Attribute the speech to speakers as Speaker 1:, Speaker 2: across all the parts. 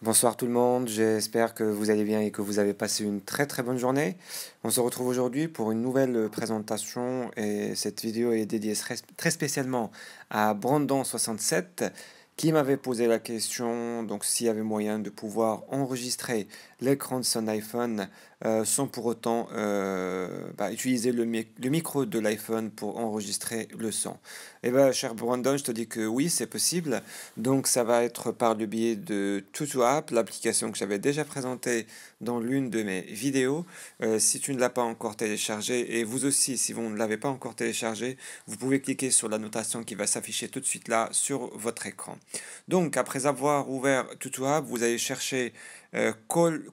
Speaker 1: Bonsoir tout le monde, j'espère que vous allez bien et que vous avez passé une très très bonne journée. On se retrouve aujourd'hui pour une nouvelle présentation et cette vidéo est dédiée très spécialement à Brandon67 qui m'avait posé la question donc s'il y avait moyen de pouvoir enregistrer l'écran de son iPhone euh, sans pour autant euh, bah, utiliser le, le, micro de l'iPhone pour enregistrer le son. Eh bien, cher Brandon, je te dis que oui, c'est possible. Donc, ça va être par le biais de Tutu l'application que j'avais déjà présentée dans l'une de mes vidéos. Euh, si tu ne l'as pas encore téléchargée, et vous aussi, si vous ne l'avez pas encore téléchargée, vous pouvez cliquer sur la notation qui va s'afficher tout de suite là sur votre écran. Donc, après avoir ouvert Tutu vous allez chercher euh, cool,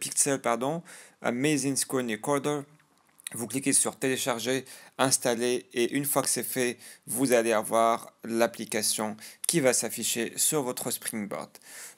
Speaker 1: Pixel, pardon, Amazing Screen Recorder. Vous cliquez sur télécharger, installer et une fois que c'est fait, vous allez avoir l'application va s'afficher sur votre Springboard.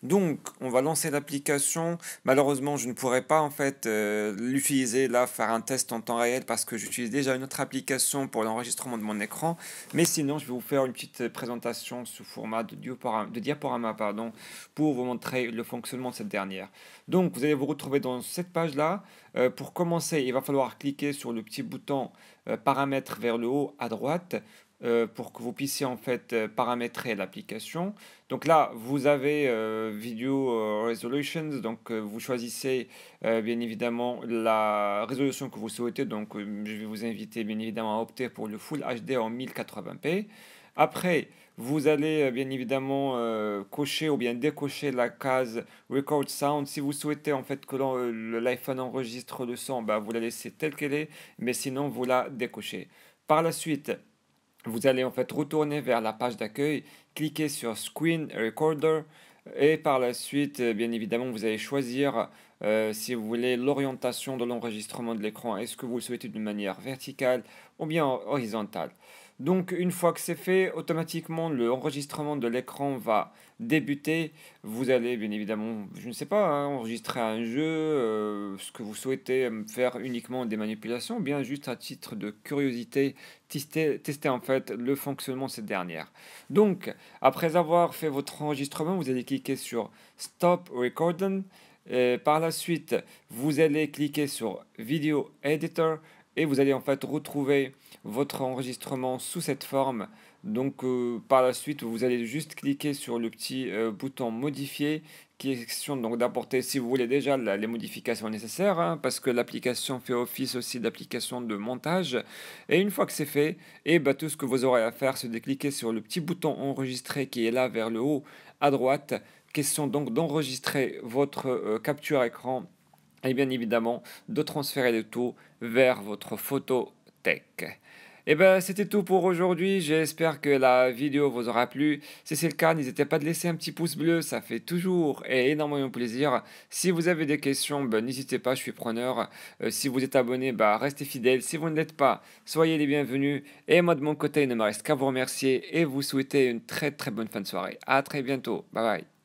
Speaker 1: Donc, on va lancer l'application. Malheureusement, je ne pourrai pas en fait euh, l'utiliser là, faire un test en temps réel parce que j'utilise déjà une autre application pour l'enregistrement de mon écran. Mais sinon, je vais vous faire une petite présentation sous format de diaporama, pardon, pour vous montrer le fonctionnement de cette dernière. Donc, vous allez vous retrouver dans cette page là. Euh, pour commencer, il va falloir cliquer sur le petit bouton euh, paramètres vers le haut à droite euh, pour que vous puissiez en fait euh, paramétrer l'application. Donc là, vous avez euh, Video Resolutions, donc vous choisissez bien évidemment la résolution que vous souhaitez. Donc je vais vous inviter bien évidemment à opter pour le Full HD en 1080p. Après, vous allez bien évidemment cocher ou bien décocher la case Record Sound. Si vous souhaitez en fait que l'iPhone enregistre le son, bah, vous la laissez telle qu'elle est, mais sinon vous la décochez. Par la suite, vous allez en fait retourner vers la page d'accueil, cliquer sur Screen Recorder et par la suite, euh, bien évidemment, vous allez choisir euh, si vous voulez l'orientation de l'enregistrement de l'écran. Est-ce que vous le souhaitez d'une manière verticale ou bien horizontale donc une fois que c'est fait, automatiquement le enregistrement de l'écran va débuter. Vous allez bien évidemment, je ne sais pas, hein, enregistrer un jeu, euh, ce que vous souhaitez euh, faire uniquement des manipulations, bien juste à titre de curiosité, tester, tester en fait le fonctionnement de cette dernière. Donc après avoir fait votre enregistrement, vous allez cliquer sur Stop Recording. Et par la suite, vous allez cliquer sur Video Editor et vous allez en fait retrouver votre enregistrement sous cette forme. Donc euh, par la suite, vous allez juste cliquer sur le petit euh, bouton modifier qui est question donc d'apporter, si vous voulez déjà, les modifications nécessaires, hein, parce que l'application fait office aussi d'application de montage. Et une fois que c'est fait, et eh bah, ben, tout ce que vous aurez à faire, c'est de cliquer sur le petit bouton enregistrer qui est là vers le haut à droite. Question donc d'enregistrer votre euh, capture écran et bien évidemment de transférer le tout vers votre photo tech. Et eh bien, c'était tout pour aujourd'hui. J'espère que la vidéo vous aura plu. Si c'est le cas, n'hésitez pas à laisser un petit pouce bleu. Ça fait toujours et énormément plaisir. Si vous avez des questions, ben, n'hésitez pas, je suis preneur. Euh, si vous êtes abonné, ben, restez fidèle. Si vous ne l'êtes pas, soyez les bienvenus. Et moi, de mon côté, il ne me reste qu'à vous remercier et vous souhaiter une très très bonne fin de soirée. À très bientôt. Bye bye.